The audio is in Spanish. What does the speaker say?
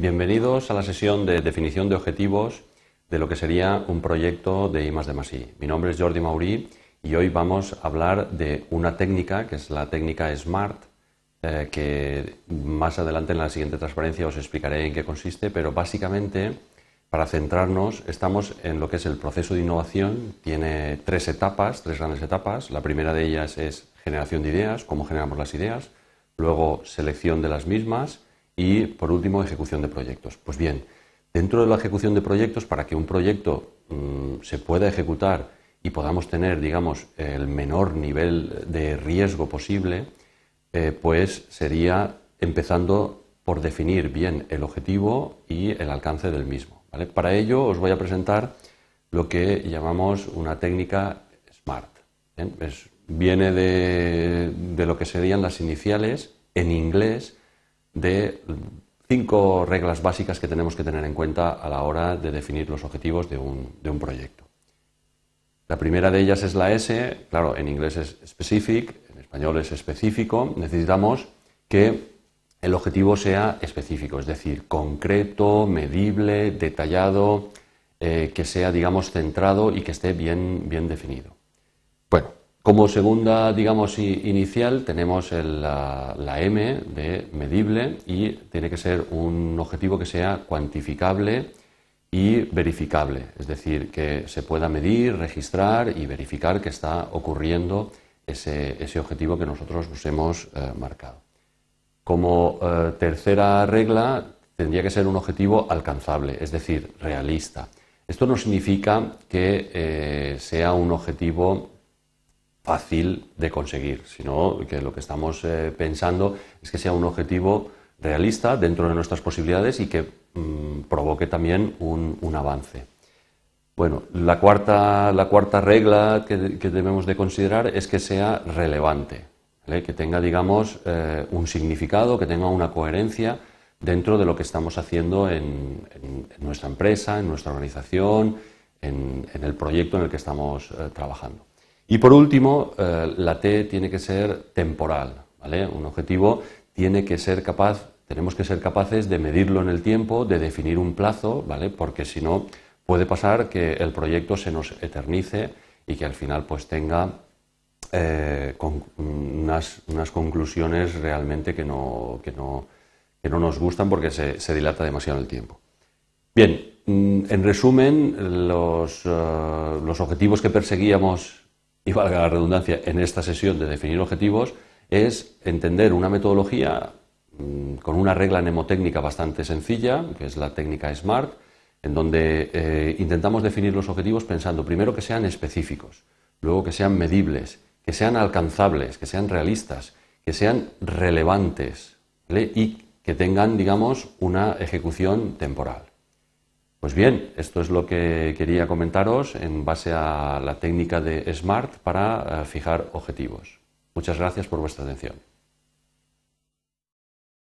Bienvenidos a la sesión de definición de objetivos de lo que sería un proyecto de I Mi nombre es Jordi Maurí y hoy vamos a hablar de una técnica que es la técnica SMART, eh, que más adelante en la siguiente transparencia os explicaré en qué consiste, pero básicamente para centrarnos estamos en lo que es el proceso de innovación. Tiene tres etapas, tres grandes etapas. La primera de ellas es generación de ideas, cómo generamos las ideas, luego selección de las mismas, y, por último, ejecución de proyectos. Pues bien, dentro de la ejecución de proyectos, para que un proyecto mm, se pueda ejecutar y podamos tener, digamos, el menor nivel de riesgo posible, eh, pues sería empezando por definir bien el objetivo y el alcance del mismo. Para ello os voy a presentar lo que llamamos una técnica SMART. viene de, de, lo que serían las iniciales en inglés de cinco reglas básicas que tenemos que tener en cuenta a la hora de definir los objetivos de un, proyecto. La primera de ellas es la S, claro, en inglés es specific, en español es específico, necesitamos que el objetivo sea específico, es decir, concreto, medible, detallado, eh, que sea, digamos, centrado y que esté bien, bien definido. Bueno, como segunda, digamos, inicial tenemos la, M de medible y tiene que ser un objetivo que sea cuantificable y verificable, es decir, que se pueda medir, registrar y verificar que está ocurriendo ese, objetivo que nosotros nos hemos eh, marcado. Como eh, tercera regla, tendría que ser un objetivo alcanzable, es decir, realista. Esto no significa que eh, sea un objetivo fácil de conseguir, sino que lo que estamos eh, pensando es que sea un objetivo realista dentro de nuestras posibilidades y que mm, provoque también un, avance. Bueno, la cuarta, la cuarta regla que, debemos de considerar es que sea relevante, que tenga, digamos, eh, un significado, que tenga una coherencia dentro de lo que estamos haciendo en, nuestra empresa, en nuestra organización, en, el proyecto en el que estamos eh, trabajando. Y por último, eh, la T tiene que ser temporal. ¿vale? Un objetivo tiene que ser capaz, tenemos que ser capaces de medirlo en el tiempo, de definir un plazo, porque si no puede pasar que el proyecto se nos eternice y que al final pues tenga eh, unas, conclusiones realmente que no, nos gustan porque se, dilata demasiado el tiempo. Bien, mm, en resumen, eh, los objetivos que perseguíamos y valga la redundancia, en esta sesión de definir objetivos, es entender una metodología mm, con una regla mnemotécnica bastante sencilla, que es la técnica SMART, en donde eh, intentamos definir los objetivos pensando primero que sean específicos, luego que sean medibles, que sean alcanzables, que sean realistas, que sean relevantes y que tengan, digamos, una ejecución temporal. Pues bien, esto es lo que quería comentaros en base a la técnica de SMART para eh, fijar objetivos. Muchas gracias por vuestra atención.